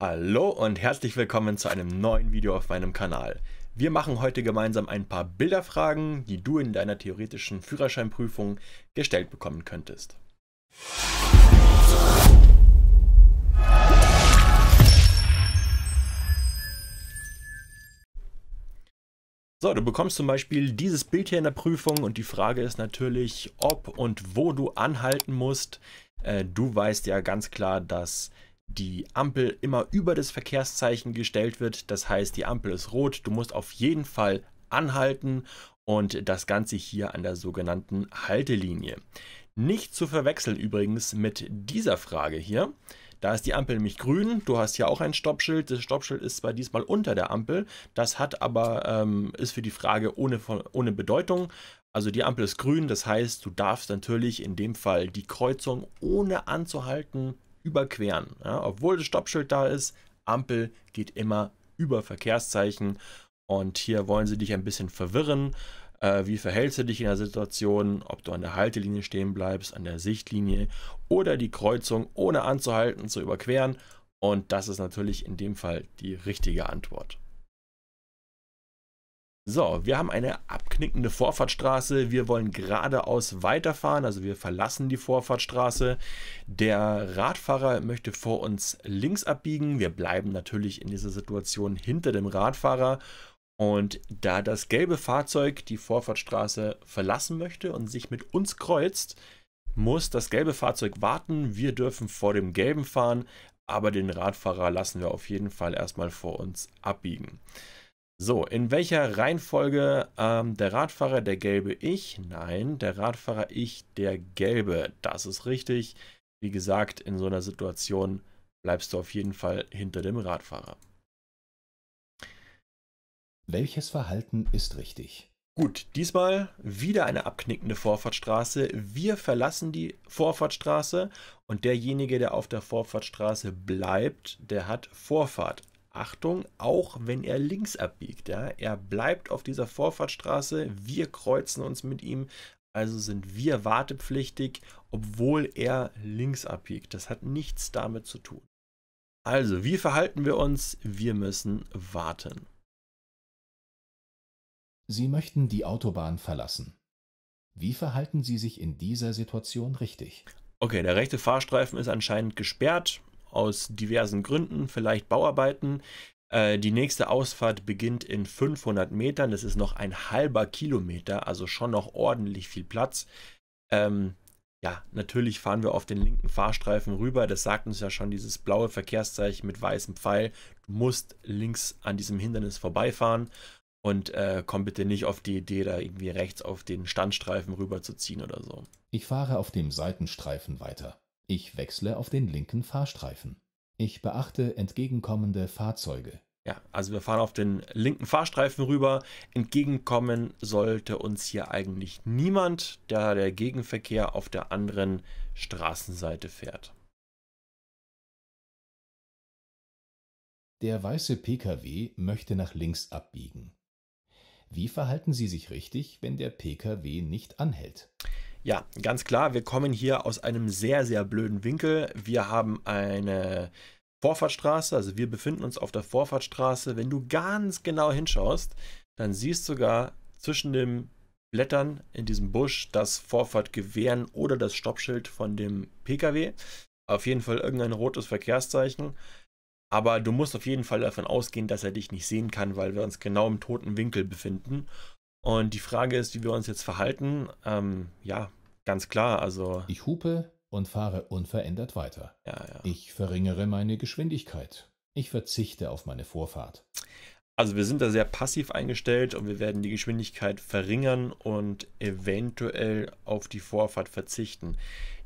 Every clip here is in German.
Hallo und herzlich willkommen zu einem neuen Video auf meinem Kanal. Wir machen heute gemeinsam ein paar Bilderfragen, die du in deiner theoretischen Führerscheinprüfung gestellt bekommen könntest. So, du bekommst zum Beispiel dieses Bild hier in der Prüfung und die Frage ist natürlich, ob und wo du anhalten musst. Äh, du weißt ja ganz klar, dass die Ampel immer über das Verkehrszeichen gestellt wird. Das heißt, die Ampel ist rot, du musst auf jeden Fall anhalten und das Ganze hier an der sogenannten Haltelinie. Nicht zu verwechseln übrigens mit dieser Frage hier. Da ist die Ampel nämlich grün, du hast hier auch ein Stoppschild. Das Stoppschild ist zwar diesmal unter der Ampel, das hat aber, ähm, ist für die Frage ohne, ohne Bedeutung. Also die Ampel ist grün, das heißt, du darfst natürlich in dem Fall die Kreuzung ohne anzuhalten überqueren. Ja, obwohl das Stoppschild da ist, Ampel geht immer über Verkehrszeichen. Und hier wollen sie dich ein bisschen verwirren. Äh, wie verhältst du dich in der Situation, ob du an der Haltelinie stehen bleibst, an der Sichtlinie oder die Kreuzung ohne anzuhalten zu überqueren. Und das ist natürlich in dem Fall die richtige Antwort. So, wir haben eine abknickende Vorfahrtstraße. Wir wollen geradeaus weiterfahren, also wir verlassen die Vorfahrtstraße. Der Radfahrer möchte vor uns links abbiegen. Wir bleiben natürlich in dieser Situation hinter dem Radfahrer. Und da das gelbe Fahrzeug die Vorfahrtstraße verlassen möchte und sich mit uns kreuzt, muss das gelbe Fahrzeug warten. Wir dürfen vor dem gelben fahren, aber den Radfahrer lassen wir auf jeden Fall erstmal vor uns abbiegen. So, in welcher Reihenfolge ähm, der Radfahrer, der gelbe ich? Nein, der Radfahrer ich, der gelbe. Das ist richtig. Wie gesagt, in so einer Situation bleibst du auf jeden Fall hinter dem Radfahrer. Welches Verhalten ist richtig? Gut, diesmal wieder eine abknickende Vorfahrtstraße. Wir verlassen die Vorfahrtstraße und derjenige, der auf der Vorfahrtstraße bleibt, der hat Vorfahrt. Achtung, auch wenn er links abbiegt. Ja? Er bleibt auf dieser Vorfahrtsstraße, wir kreuzen uns mit ihm, also sind wir wartepflichtig, obwohl er links abbiegt. Das hat nichts damit zu tun. Also, wie verhalten wir uns? Wir müssen warten. Sie möchten die Autobahn verlassen. Wie verhalten Sie sich in dieser Situation richtig? Okay, der rechte Fahrstreifen ist anscheinend gesperrt aus diversen Gründen, vielleicht Bauarbeiten. Äh, die nächste Ausfahrt beginnt in 500 Metern. Das ist noch ein halber Kilometer, also schon noch ordentlich viel Platz. Ähm, ja, natürlich fahren wir auf den linken Fahrstreifen rüber. Das sagt uns ja schon dieses blaue Verkehrszeichen mit weißem Pfeil. Du musst links an diesem Hindernis vorbeifahren und äh, komm bitte nicht auf die Idee, da irgendwie rechts auf den Standstreifen rüberzuziehen oder so. Ich fahre auf dem Seitenstreifen weiter. Ich wechsle auf den linken Fahrstreifen. Ich beachte entgegenkommende Fahrzeuge. Ja, also wir fahren auf den linken Fahrstreifen rüber. Entgegenkommen sollte uns hier eigentlich niemand, da der Gegenverkehr auf der anderen Straßenseite fährt. Der weiße Pkw möchte nach links abbiegen. Wie verhalten Sie sich richtig, wenn der Pkw nicht anhält? Ja, ganz klar, wir kommen hier aus einem sehr, sehr blöden Winkel. Wir haben eine Vorfahrtstraße, also wir befinden uns auf der Vorfahrtstraße. Wenn du ganz genau hinschaust, dann siehst du sogar zwischen den Blättern in diesem Busch das Vorfahrtgewehren oder das Stoppschild von dem Pkw. Auf jeden Fall irgendein rotes Verkehrszeichen. Aber du musst auf jeden Fall davon ausgehen, dass er dich nicht sehen kann, weil wir uns genau im toten Winkel befinden. Und die Frage ist, wie wir uns jetzt verhalten. Ähm, ja, Ganz klar, also. Ich hupe und fahre unverändert weiter. Ja, ja. Ich verringere meine Geschwindigkeit. Ich verzichte auf meine Vorfahrt. Also wir sind da sehr passiv eingestellt und wir werden die Geschwindigkeit verringern und eventuell auf die Vorfahrt verzichten.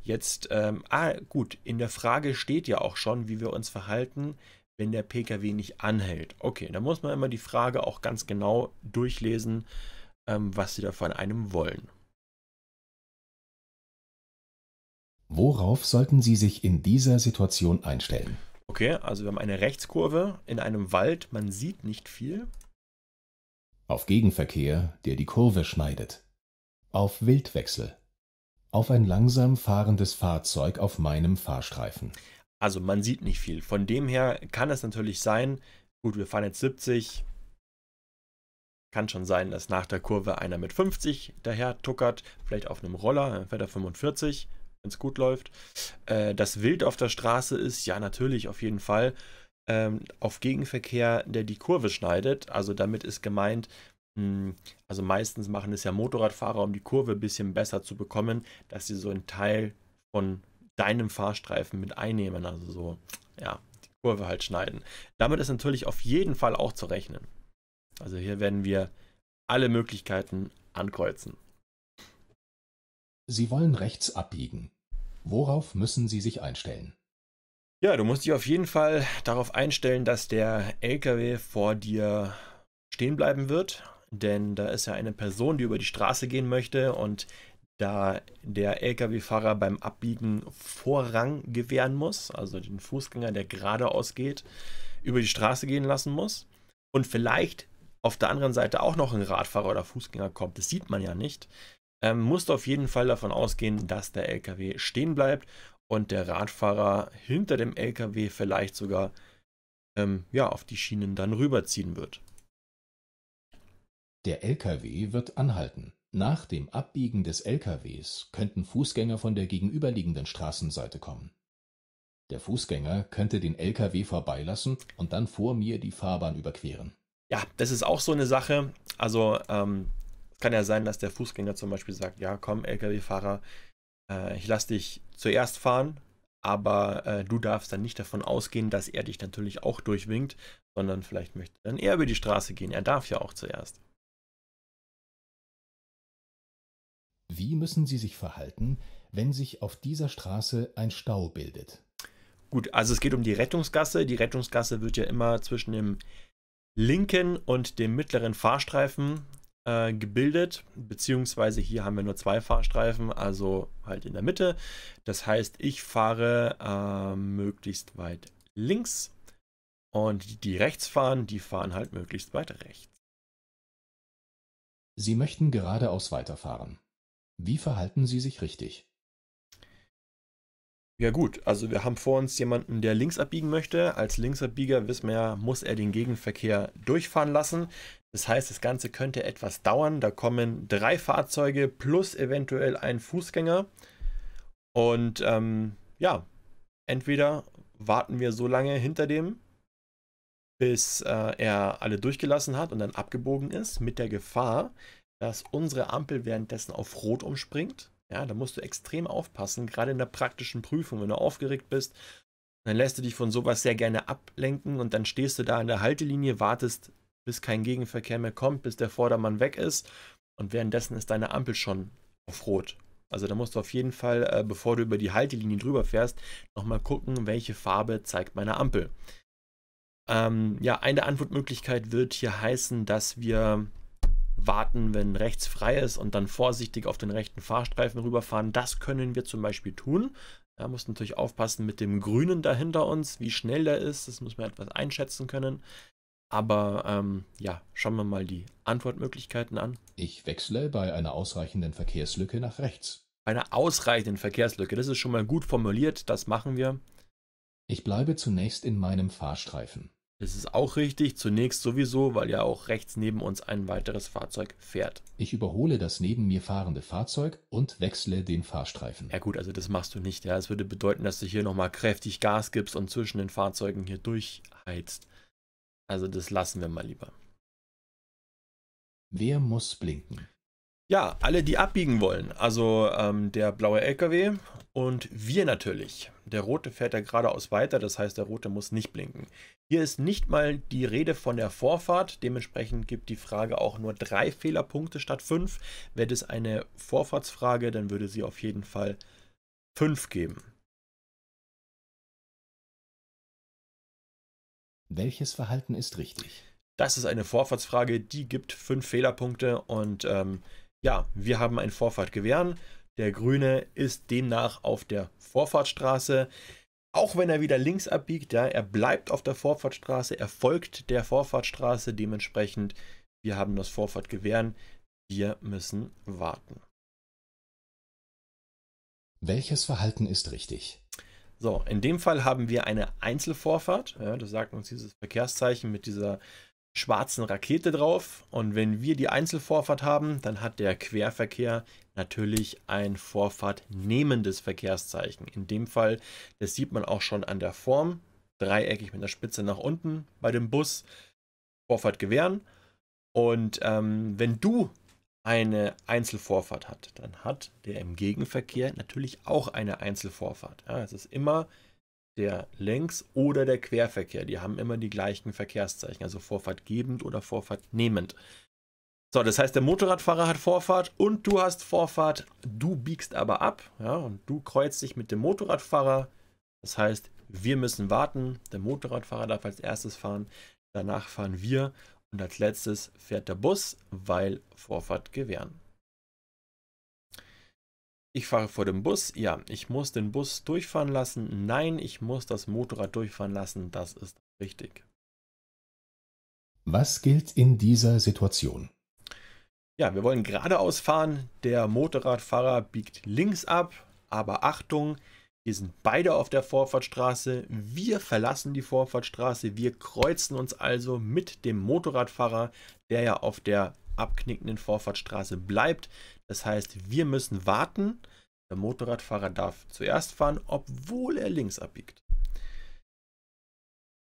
Jetzt, ähm, ah gut, in der Frage steht ja auch schon, wie wir uns verhalten, wenn der Pkw nicht anhält. Okay, da muss man immer die Frage auch ganz genau durchlesen, ähm, was sie da von einem wollen. Worauf sollten Sie sich in dieser Situation einstellen? Okay, also wir haben eine Rechtskurve in einem Wald, man sieht nicht viel. Auf Gegenverkehr, der die Kurve schneidet. Auf Wildwechsel. Auf ein langsam fahrendes Fahrzeug auf meinem Fahrstreifen. Also man sieht nicht viel. Von dem her kann es natürlich sein, gut, wir fahren jetzt 70. Kann schon sein, dass nach der Kurve einer mit 50 daher tuckert, vielleicht auf einem Roller, dann fährt er 45 wenn es gut läuft. Äh, das Wild auf der Straße ist, ja, natürlich, auf jeden Fall. Ähm, auf Gegenverkehr, der die Kurve schneidet. Also damit ist gemeint, mh, hm, also meistens machen es ja Motorradfahrer, um die Kurve ein bisschen besser zu bekommen, dass sie so einen Teil von deinem Fahrstreifen mit einnehmen. Also so, ja, die Kurve halt schneiden. Damit ist natürlich auf jeden Fall auch zu rechnen. Also hier werden wir alle Möglichkeiten ankreuzen. Sie wollen rechts abbiegen. Worauf müssen Sie sich einstellen? Ja, du musst dich auf jeden Fall darauf einstellen, dass der LKW vor dir stehen bleiben wird, denn da ist ja eine Person, die über die Straße gehen möchte und da der Lkw-Fahrer beim Abbiegen Vorrang gewähren muss, also den Fußgänger, der geradeaus geht, über die Straße gehen lassen muss und vielleicht auf der anderen Seite auch noch ein Radfahrer oder Fußgänger kommt, das sieht man ja nicht, ähm, musst auf jeden Fall davon ausgehen, dass der LKW stehen bleibt und der Radfahrer hinter dem LKW vielleicht sogar ähm, ja, auf die Schienen dann rüberziehen wird. Der LKW wird anhalten. Nach dem Abbiegen des LKWs könnten Fußgänger von der gegenüberliegenden Straßenseite kommen. Der Fußgänger könnte den LKW vorbeilassen und dann vor mir die Fahrbahn überqueren. Ja, das ist auch so eine Sache. Also ähm, kann ja sein, dass der Fußgänger zum Beispiel sagt, ja komm, Lkw-Fahrer, äh, ich lasse dich zuerst fahren, aber äh, du darfst dann nicht davon ausgehen, dass er dich natürlich auch durchwinkt, sondern vielleicht möchte dann er über die Straße gehen. Er darf ja auch zuerst. Wie müssen Sie sich verhalten, wenn sich auf dieser Straße ein Stau bildet? Gut, also es geht um die Rettungsgasse. Die Rettungsgasse wird ja immer zwischen dem linken und dem mittleren Fahrstreifen äh, gebildet, beziehungsweise hier haben wir nur zwei Fahrstreifen, also halt in der Mitte. Das heißt, ich fahre äh, möglichst weit links und die, die rechts fahren, die fahren halt möglichst weit rechts. Sie möchten geradeaus weiterfahren. Wie verhalten Sie sich richtig? Ja gut, also wir haben vor uns jemanden, der links abbiegen möchte. Als Linksabbieger wissen wir ja, muss er den Gegenverkehr durchfahren lassen. Das heißt, das Ganze könnte etwas dauern. Da kommen drei Fahrzeuge plus eventuell ein Fußgänger. Und ähm, ja, entweder warten wir so lange hinter dem, bis äh, er alle durchgelassen hat und dann abgebogen ist, mit der Gefahr, dass unsere Ampel währenddessen auf Rot umspringt ja, da musst du extrem aufpassen, gerade in der praktischen Prüfung, wenn du aufgeregt bist. Dann lässt du dich von sowas sehr gerne ablenken und dann stehst du da in der Haltelinie, wartest, bis kein Gegenverkehr mehr kommt, bis der Vordermann weg ist und währenddessen ist deine Ampel schon auf Rot. Also da musst du auf jeden Fall, äh, bevor du über die Haltelinie drüber fährst, nochmal gucken, welche Farbe zeigt meine Ampel. Ähm, ja, eine Antwortmöglichkeit wird hier heißen, dass wir warten, wenn rechts frei ist und dann vorsichtig auf den rechten Fahrstreifen rüberfahren. Das können wir zum Beispiel tun. Da muss natürlich aufpassen mit dem Grünen dahinter uns, wie schnell der ist. Das muss man etwas einschätzen können. Aber ähm, ja, schauen wir mal die Antwortmöglichkeiten an. Ich wechsle bei einer ausreichenden Verkehrslücke nach rechts. Bei einer ausreichenden Verkehrslücke, das ist schon mal gut formuliert, das machen wir. Ich bleibe zunächst in meinem Fahrstreifen. Es ist auch richtig, zunächst sowieso, weil ja auch rechts neben uns ein weiteres Fahrzeug fährt. Ich überhole das neben mir fahrende Fahrzeug und wechsle den Fahrstreifen. Ja gut, also das machst du nicht. Ja, es würde bedeuten, dass du hier nochmal kräftig Gas gibst und zwischen den Fahrzeugen hier durchheizt. Also das lassen wir mal lieber. Wer muss blinken? Ja, alle, die abbiegen wollen. Also ähm, der blaue LKW und wir natürlich. Der rote fährt ja geradeaus weiter, das heißt, der rote muss nicht blinken. Hier ist nicht mal die Rede von der Vorfahrt. Dementsprechend gibt die Frage auch nur drei Fehlerpunkte statt fünf. Wäre das eine Vorfahrtsfrage, dann würde sie auf jeden Fall fünf geben. Welches Verhalten ist richtig? Das ist eine Vorfahrtsfrage, die gibt fünf Fehlerpunkte und ähm, ja, wir haben ein Vorfahrtgewehren. Der Grüne ist demnach auf der Vorfahrtstraße. Auch wenn er wieder links abbiegt, ja, er bleibt auf der Vorfahrtstraße, er folgt der Vorfahrtstraße Dementsprechend, wir haben das Vorfahrtgewehren. Wir müssen warten. Welches Verhalten ist richtig? So, in dem Fall haben wir eine Einzelvorfahrt. Ja, das sagt uns dieses Verkehrszeichen mit dieser schwarzen Rakete drauf. Und wenn wir die Einzelvorfahrt haben, dann hat der Querverkehr natürlich ein vorfahrtnehmendes Verkehrszeichen. In dem Fall, das sieht man auch schon an der Form, dreieckig mit der Spitze nach unten bei dem Bus, Vorfahrt gewähren. Und ähm, wenn du eine Einzelvorfahrt hat, dann hat der im Gegenverkehr natürlich auch eine Einzelvorfahrt. Ja, es ist immer der Längs- oder der Querverkehr. Die haben immer die gleichen Verkehrszeichen, also vorfahrtgebend oder vorfahrtnehmend. So, das heißt, der Motorradfahrer hat Vorfahrt und du hast Vorfahrt. Du biegst aber ab ja, und du kreuzt dich mit dem Motorradfahrer. Das heißt, wir müssen warten. Der Motorradfahrer darf als erstes fahren. Danach fahren wir und als letztes fährt der Bus, weil Vorfahrt gewähren. Ich fahre vor dem Bus. Ja, ich muss den Bus durchfahren lassen. Nein, ich muss das Motorrad durchfahren lassen. Das ist richtig. Was gilt in dieser Situation? Ja, wir wollen geradeaus fahren. Der Motorradfahrer biegt links ab. Aber Achtung, wir sind beide auf der Vorfahrtstraße. Wir verlassen die Vorfahrtstraße. Wir kreuzen uns also mit dem Motorradfahrer, der ja auf der abknickenden Vorfahrtsstraße bleibt. Das heißt, wir müssen warten. Der Motorradfahrer darf zuerst fahren, obwohl er links abbiegt.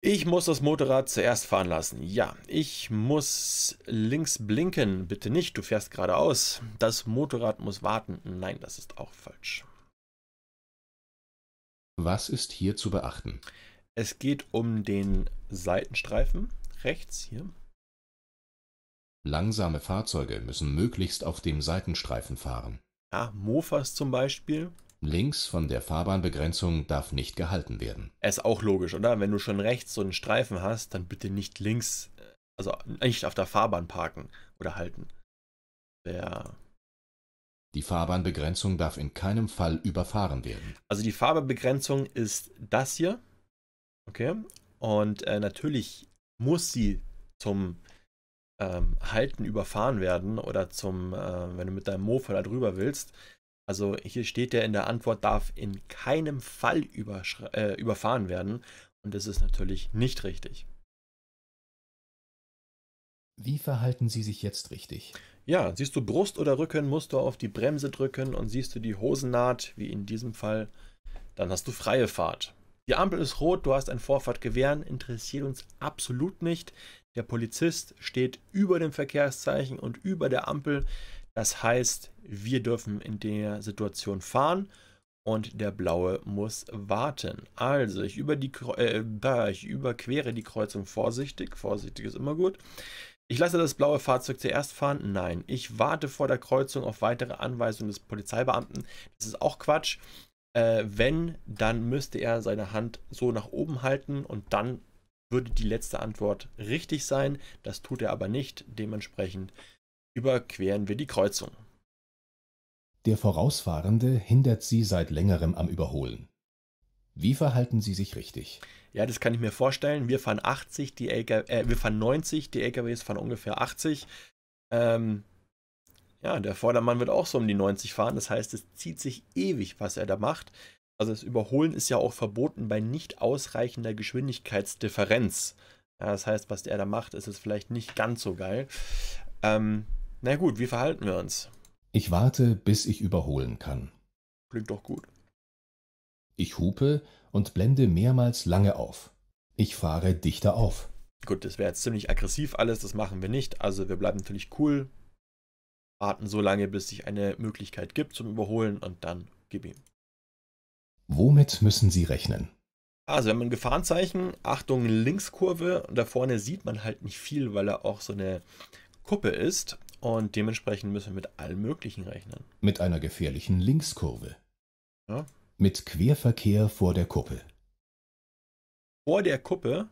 Ich muss das Motorrad zuerst fahren lassen. Ja, ich muss links blinken. Bitte nicht, du fährst geradeaus. Das Motorrad muss warten. Nein, das ist auch falsch. Was ist hier zu beachten? Es geht um den Seitenstreifen rechts hier. Langsame Fahrzeuge müssen möglichst auf dem Seitenstreifen fahren. Ja, Mofas zum Beispiel. Links von der Fahrbahnbegrenzung darf nicht gehalten werden. Ist auch logisch, oder? Wenn du schon rechts so einen Streifen hast, dann bitte nicht links, äh, also nicht auf der Fahrbahn parken oder halten. Ja. Die Fahrbahnbegrenzung darf in keinem Fall überfahren werden. Also die Fahrbahnbegrenzung ist das hier. Okay. Und äh, natürlich muss sie zum ähm, Halten überfahren werden oder zum, äh, wenn du mit deinem Mofa da drüber willst. Also hier steht ja in der Antwort, darf in keinem Fall äh, überfahren werden. Und das ist natürlich nicht richtig. Wie verhalten Sie sich jetzt richtig? Ja, siehst du Brust oder Rücken, musst du auf die Bremse drücken und siehst du die Hosennaht, wie in diesem Fall, dann hast du freie Fahrt. Die Ampel ist rot, du hast ein Vorfahrtgewähren, interessiert uns absolut nicht. Der Polizist steht über dem Verkehrszeichen und über der Ampel. Das heißt, wir dürfen in der Situation fahren und der Blaue muss warten. Also, ich, über die, äh, ich überquere die Kreuzung vorsichtig. Vorsichtig ist immer gut. Ich lasse das blaue Fahrzeug zuerst fahren? Nein. Ich warte vor der Kreuzung auf weitere Anweisungen des Polizeibeamten. Das ist auch Quatsch. Äh, wenn, dann müsste er seine Hand so nach oben halten und dann würde die letzte Antwort richtig sein. Das tut er aber nicht. Dementsprechend überqueren wir die Kreuzung. Der Vorausfahrende hindert Sie seit längerem am Überholen. Wie verhalten Sie sich richtig? Ja, das kann ich mir vorstellen. Wir fahren 80, die LKW, äh, wir fahren 90, die LKWs fahren ungefähr 80. Ähm, ja, der Vordermann wird auch so um die 90 fahren. Das heißt, es zieht sich ewig, was er da macht. Also das Überholen ist ja auch verboten bei nicht ausreichender Geschwindigkeitsdifferenz. Ja, das heißt, was der da macht, ist es vielleicht nicht ganz so geil. Ähm, na gut, wie verhalten wir uns? Ich warte, bis ich überholen kann. Klingt doch gut. Ich hupe und blende mehrmals lange auf. Ich fahre dichter auf. Gut, das wäre jetzt ziemlich aggressiv alles, das machen wir nicht. Also wir bleiben natürlich cool, warten so lange, bis sich eine Möglichkeit gibt zum Überholen und dann gib ihm. Womit müssen Sie rechnen? Also, wenn man Gefahrenzeichen, Achtung, Linkskurve, da vorne sieht man halt nicht viel, weil er auch so eine Kuppe ist. Und dementsprechend müssen wir mit allem Möglichen rechnen. Mit einer gefährlichen Linkskurve. Ja. Mit Querverkehr vor der Kuppe. Vor der Kuppe?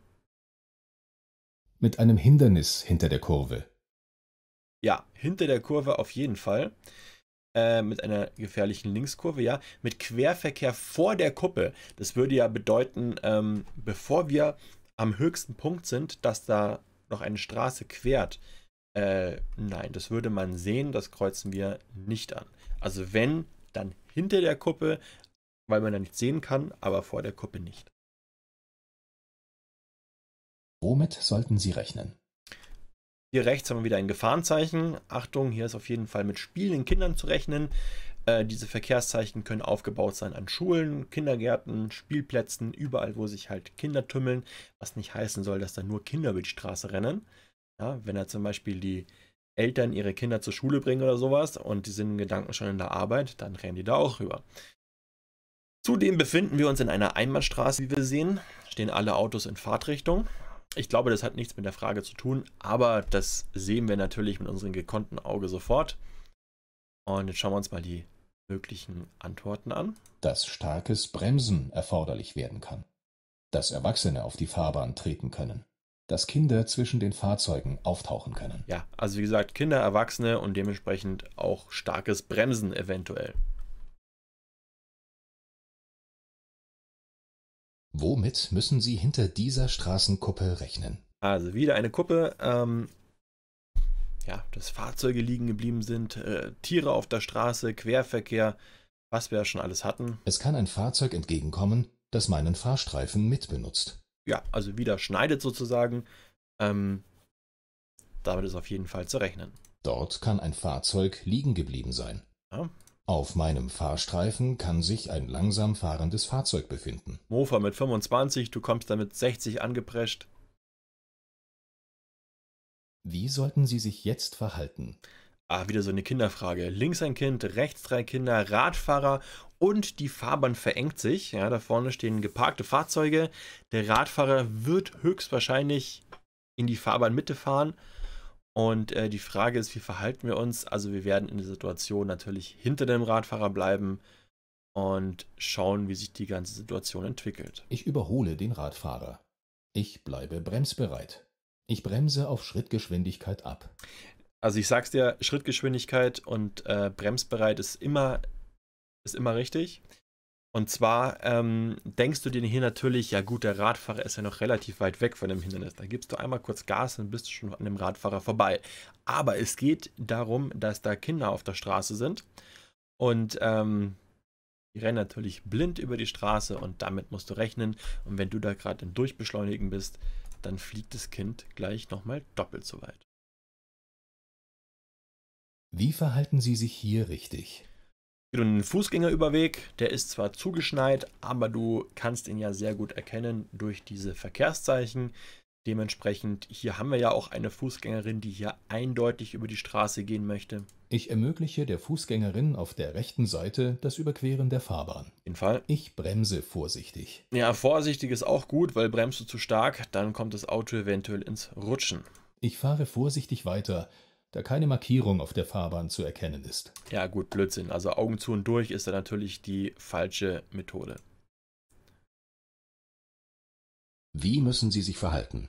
Mit einem Hindernis hinter der Kurve. Ja, hinter der Kurve auf jeden Fall. Äh, mit einer gefährlichen Linkskurve, ja, mit Querverkehr vor der Kuppe. Das würde ja bedeuten, ähm, bevor wir am höchsten Punkt sind, dass da noch eine Straße quert. Äh, nein, das würde man sehen, das kreuzen wir nicht an. Also wenn, dann hinter der Kuppe, weil man da nicht sehen kann, aber vor der Kuppe nicht. Womit sollten Sie rechnen? Hier rechts haben wir wieder ein Gefahrenzeichen. Achtung, hier ist auf jeden Fall mit spielenden Kindern zu rechnen. Äh, diese Verkehrszeichen können aufgebaut sein an Schulen, Kindergärten, Spielplätzen, überall, wo sich halt Kinder tümmeln. Was nicht heißen soll, dass da nur Kinder über die Straße rennen. Ja, wenn da zum Beispiel die Eltern ihre Kinder zur Schule bringen oder sowas und die sind in Gedanken schon in der Arbeit, dann rennen die da auch rüber. Zudem befinden wir uns in einer Einbahnstraße, wie wir sehen. Stehen alle Autos in Fahrtrichtung. Ich glaube, das hat nichts mit der Frage zu tun, aber das sehen wir natürlich mit unserem gekonnten Auge sofort. Und jetzt schauen wir uns mal die möglichen Antworten an. Dass starkes Bremsen erforderlich werden kann. Dass Erwachsene auf die Fahrbahn treten können. Dass Kinder zwischen den Fahrzeugen auftauchen können. Ja, also wie gesagt, Kinder, Erwachsene und dementsprechend auch starkes Bremsen eventuell. Womit müssen Sie hinter dieser Straßenkuppe rechnen? Also wieder eine Kuppe, ähm, ja, dass Fahrzeuge liegen geblieben sind, äh, Tiere auf der Straße, Querverkehr, was wir ja schon alles hatten. Es kann ein Fahrzeug entgegenkommen, das meinen Fahrstreifen mitbenutzt. Ja, also wieder schneidet sozusagen. Ähm, damit ist auf jeden Fall zu rechnen. Dort kann ein Fahrzeug liegen geblieben sein. Ja, auf meinem Fahrstreifen kann sich ein langsam fahrendes Fahrzeug befinden. Mofa mit 25, du kommst damit 60 angeprescht. Wie sollten Sie sich jetzt verhalten? Ah, wieder so eine Kinderfrage. Links ein Kind, rechts drei Kinder, Radfahrer und die Fahrbahn verengt sich. Ja, da vorne stehen geparkte Fahrzeuge. Der Radfahrer wird höchstwahrscheinlich in die Fahrbahnmitte fahren. Und äh, die Frage ist, wie verhalten wir uns? Also wir werden in der Situation natürlich hinter dem Radfahrer bleiben und schauen, wie sich die ganze Situation entwickelt. Ich überhole den Radfahrer. Ich bleibe bremsbereit. Ich bremse auf Schrittgeschwindigkeit ab. Also ich sag's dir, Schrittgeschwindigkeit und äh, bremsbereit ist immer, ist immer richtig. Und zwar ähm, denkst du dir hier natürlich, ja gut, der Radfahrer ist ja noch relativ weit weg von dem Hindernis. Da gibst du einmal kurz Gas, und bist du schon an dem Radfahrer vorbei. Aber es geht darum, dass da Kinder auf der Straße sind und ähm, die rennen natürlich blind über die Straße und damit musst du rechnen. Und wenn du da gerade im Durchbeschleunigen bist, dann fliegt das Kind gleich nochmal doppelt so weit. Wie verhalten Sie sich hier richtig? geht um den Fußgängerüberweg. Der ist zwar zugeschneit, aber du kannst ihn ja sehr gut erkennen durch diese Verkehrszeichen. Dementsprechend, hier haben wir ja auch eine Fußgängerin, die hier eindeutig über die Straße gehen möchte. Ich ermögliche der Fußgängerin auf der rechten Seite das Überqueren der Fahrbahn. Den Fall. Ich bremse vorsichtig. Ja, vorsichtig ist auch gut, weil bremst du zu stark, dann kommt das Auto eventuell ins Rutschen. Ich fahre vorsichtig weiter, da keine Markierung auf der Fahrbahn zu erkennen ist. Ja gut, Blödsinn. Also Augen zu und durch ist da natürlich die falsche Methode. Wie müssen Sie sich verhalten?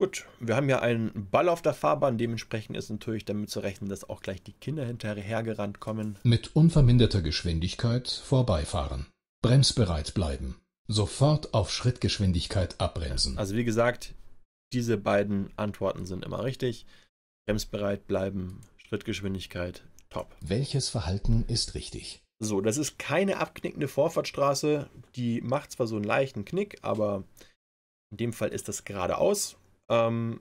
Gut, wir haben ja einen Ball auf der Fahrbahn, dementsprechend ist natürlich damit zu rechnen, dass auch gleich die Kinder hinterhergerannt kommen. Mit unverminderter Geschwindigkeit vorbeifahren. Bremsbereit bleiben. Sofort auf Schrittgeschwindigkeit abbremsen. Also wie gesagt, diese beiden Antworten sind immer richtig. Bremsbereit bleiben, Schrittgeschwindigkeit, top. Welches Verhalten ist richtig? So, das ist keine abknickende Vorfahrtstraße. Die macht zwar so einen leichten Knick, aber in dem Fall ist das geradeaus. Ähm,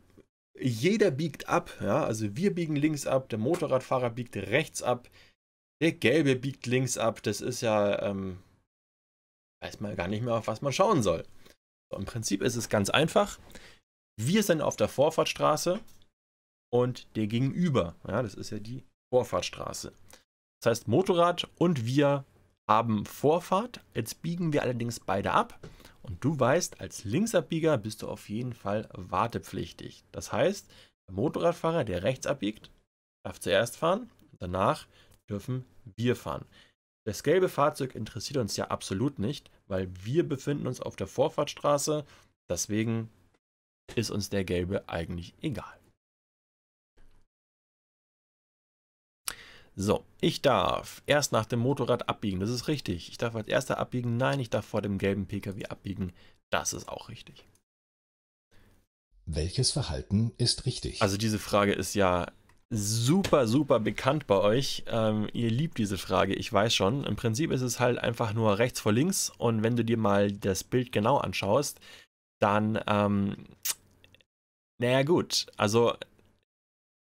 jeder biegt ab. Ja? Also wir biegen links ab, der Motorradfahrer biegt rechts ab, der Gelbe biegt links ab. Das ist ja, ähm, weiß man gar nicht mehr, auf was man schauen soll. So, Im Prinzip ist es ganz einfach. Wir sind auf der Vorfahrtstraße und der gegenüber. Ja, das ist ja die Vorfahrtstraße. Das heißt, Motorrad und wir haben Vorfahrt. Jetzt biegen wir allerdings beide ab. Und du weißt, als Linksabbieger bist du auf jeden Fall wartepflichtig. Das heißt, der Motorradfahrer, der rechts abbiegt, darf zuerst fahren. Danach dürfen wir fahren. Das gelbe Fahrzeug interessiert uns ja absolut nicht, weil wir befinden uns auf der Vorfahrtstraße. Deswegen ist uns der gelbe eigentlich egal. So, ich darf erst nach dem Motorrad abbiegen, das ist richtig. Ich darf als erster abbiegen, nein, ich darf vor dem gelben Pkw abbiegen, das ist auch richtig. Welches Verhalten ist richtig? Also diese Frage ist ja super, super bekannt bei euch. Ähm, ihr liebt diese Frage, ich weiß schon. Im Prinzip ist es halt einfach nur rechts vor links und wenn du dir mal das Bild genau anschaust, dann, ähm, naja gut, also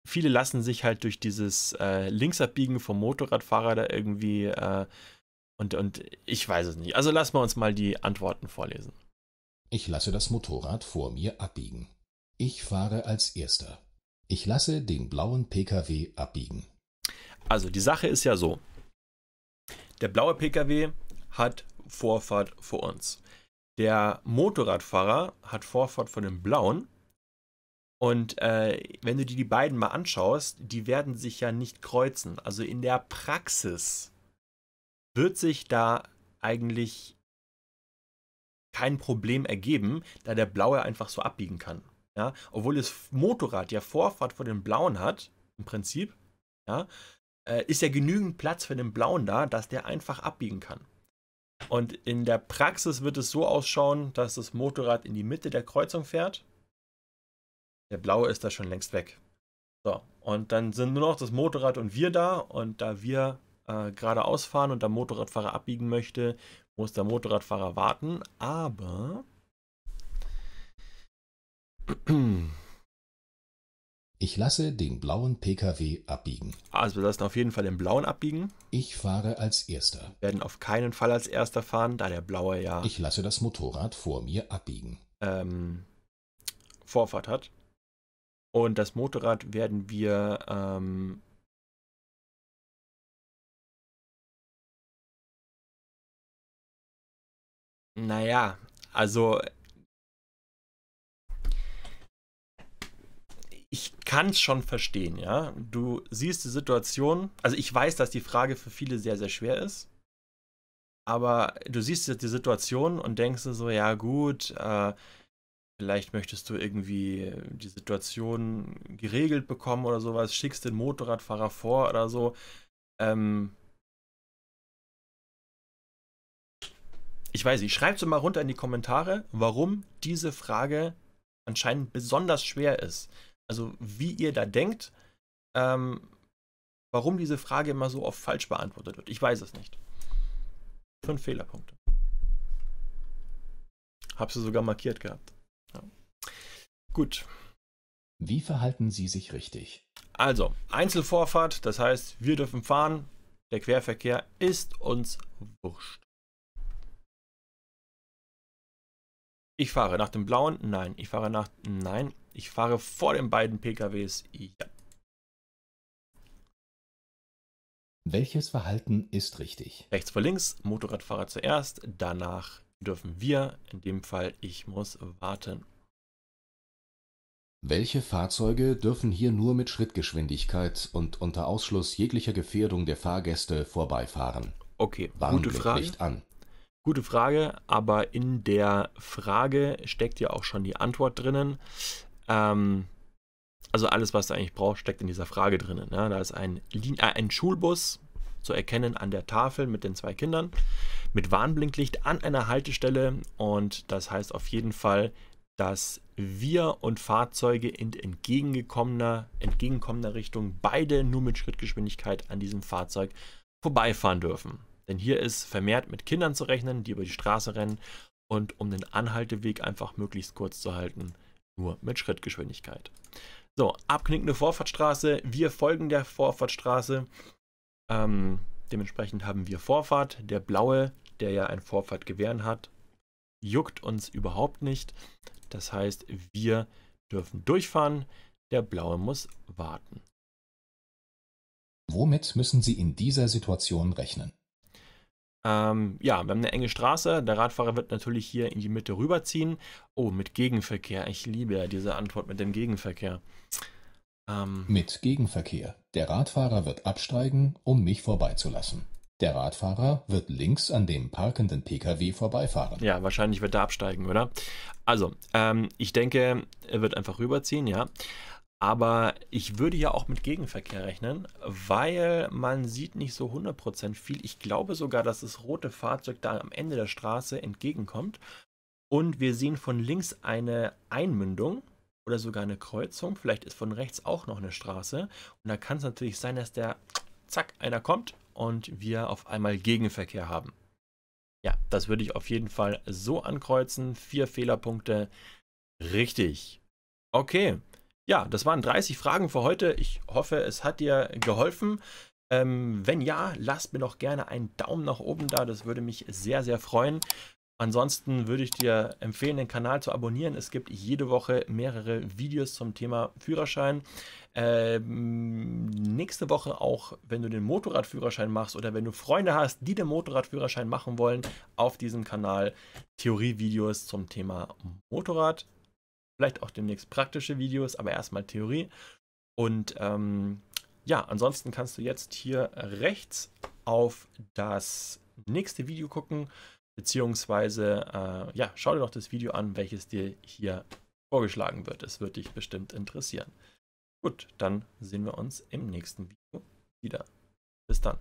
viele lassen sich halt durch dieses äh, Linksabbiegen vom Motorradfahrer da irgendwie äh, und, und ich weiß es nicht. Also lassen wir uns mal die Antworten vorlesen. Ich lasse das Motorrad vor mir abbiegen. Ich fahre als Erster. Ich lasse den blauen Pkw abbiegen. Also die Sache ist ja so. Der blaue Pkw hat Vorfahrt vor uns. Der Motorradfahrer hat Vorfahrt vor dem blauen und äh, wenn du dir die beiden mal anschaust, die werden sich ja nicht kreuzen. Also in der Praxis wird sich da eigentlich kein Problem ergeben, da der Blaue einfach so abbiegen kann. Ja? Obwohl das Motorrad ja Vorfahrt vor dem Blauen hat, im Prinzip, ja, äh, ist ja genügend Platz für den Blauen da, dass der einfach abbiegen kann. Und in der Praxis wird es so ausschauen, dass das Motorrad in die Mitte der Kreuzung fährt der blaue ist da schon längst weg. So, und dann sind nur noch das Motorrad und wir da. Und da wir äh, geradeaus fahren und der Motorradfahrer abbiegen möchte, muss der Motorradfahrer warten. Aber. Ich lasse den blauen Pkw abbiegen. Also wir lassen auf jeden Fall den blauen abbiegen. Ich fahre als erster. Wir werden auf keinen Fall als erster fahren, da der blaue ja. Ich lasse das Motorrad vor mir abbiegen. Ähm, Vorfahrt hat. Und das Motorrad werden wir ähm, Naja, also ich kann es schon verstehen, ja. Du siehst die Situation, also ich weiß, dass die Frage für viele sehr, sehr schwer ist, aber du siehst jetzt die Situation und denkst dir so, ja gut, äh, Vielleicht möchtest du irgendwie äh, die Situation geregelt bekommen oder sowas, schickst den Motorradfahrer vor oder so. Ähm ich weiß nicht, schreibt es mal runter in die Kommentare, warum diese Frage anscheinend besonders schwer ist. Also wie ihr da denkt, ähm, warum diese Frage immer so oft falsch beantwortet wird. Ich weiß es nicht. Fünf Fehlerpunkte. Hab sie sogar markiert gehabt. Gut. Wie verhalten Sie sich richtig? Also, Einzelvorfahrt, das heißt, wir dürfen fahren, der Querverkehr ist uns wurscht. Ich fahre nach dem blauen? Nein. Ich fahre nach. Nein. Ich fahre vor den beiden PKWs. Ja. Welches Verhalten ist richtig? Rechts vor links, Motorradfahrer zuerst, danach dürfen wir, in dem Fall ich muss warten. Welche Fahrzeuge dürfen hier nur mit Schrittgeschwindigkeit und unter Ausschluss jeglicher Gefährdung der Fahrgäste vorbeifahren? Okay, Warnblick gute Frage. Licht an. Gute Frage, aber in der Frage steckt ja auch schon die Antwort drinnen. Ähm, also alles, was du eigentlich brauchst, steckt in dieser Frage drinnen. Ja, ne? da ist ein, Lin äh, ein Schulbus zu erkennen an der Tafel mit den zwei Kindern mit Warnblinklicht an einer Haltestelle und das heißt auf jeden Fall, dass wir und Fahrzeuge in entgegengekommener, entgegenkommender Richtung beide nur mit Schrittgeschwindigkeit an diesem Fahrzeug vorbeifahren dürfen. Denn hier ist vermehrt mit Kindern zu rechnen, die über die Straße rennen und um den Anhalteweg einfach möglichst kurz zu halten, nur mit Schrittgeschwindigkeit. So, abknickende Vorfahrtsstraße. Wir folgen der Vorfahrtsstraße. Ähm, dementsprechend haben wir Vorfahrt. Der blaue, der ja ein Vorfahrt hat, juckt uns überhaupt nicht. Das heißt, wir dürfen durchfahren, der Blaue muss warten. Womit müssen Sie in dieser Situation rechnen? Ähm, ja, wir haben eine enge Straße. Der Radfahrer wird natürlich hier in die Mitte rüberziehen. Oh, mit Gegenverkehr. Ich liebe ja diese Antwort mit dem Gegenverkehr. Ähm, mit Gegenverkehr. Der Radfahrer wird absteigen, um mich vorbeizulassen. Der Radfahrer wird links an dem parkenden Pkw vorbeifahren. Ja, wahrscheinlich wird er absteigen, oder? Also, ähm, ich denke, er wird einfach rüberziehen, ja. Aber ich würde ja auch mit Gegenverkehr rechnen, weil man sieht nicht so 100% viel. Ich glaube sogar, dass das rote Fahrzeug da am Ende der Straße entgegenkommt. Und wir sehen von links eine Einmündung oder sogar eine Kreuzung. Vielleicht ist von rechts auch noch eine Straße. Und da kann es natürlich sein, dass der, zack, einer kommt und wir auf einmal Gegenverkehr haben. Ja, das würde ich auf jeden Fall so ankreuzen. Vier Fehlerpunkte. Richtig. Okay. Ja, das waren 30 Fragen für heute. Ich hoffe, es hat dir geholfen. Ähm, wenn ja, lasst mir doch gerne einen Daumen nach oben da. Das würde mich sehr, sehr freuen. Ansonsten würde ich dir empfehlen, den Kanal zu abonnieren. Es gibt jede Woche mehrere Videos zum Thema Führerschein. Ähm, nächste Woche auch, wenn du den Motorradführerschein machst oder wenn du Freunde hast, die den Motorradführerschein machen wollen, auf diesem Kanal Theorie-Videos zum Thema Motorrad. Vielleicht auch demnächst praktische Videos, aber erstmal Theorie. Und ähm, ja, ansonsten kannst du jetzt hier rechts auf das nächste Video gucken. Beziehungsweise, äh, ja, schau dir doch das Video an, welches dir hier vorgeschlagen wird. Es wird dich bestimmt interessieren. Gut, dann sehen wir uns im nächsten Video wieder. Bis dann.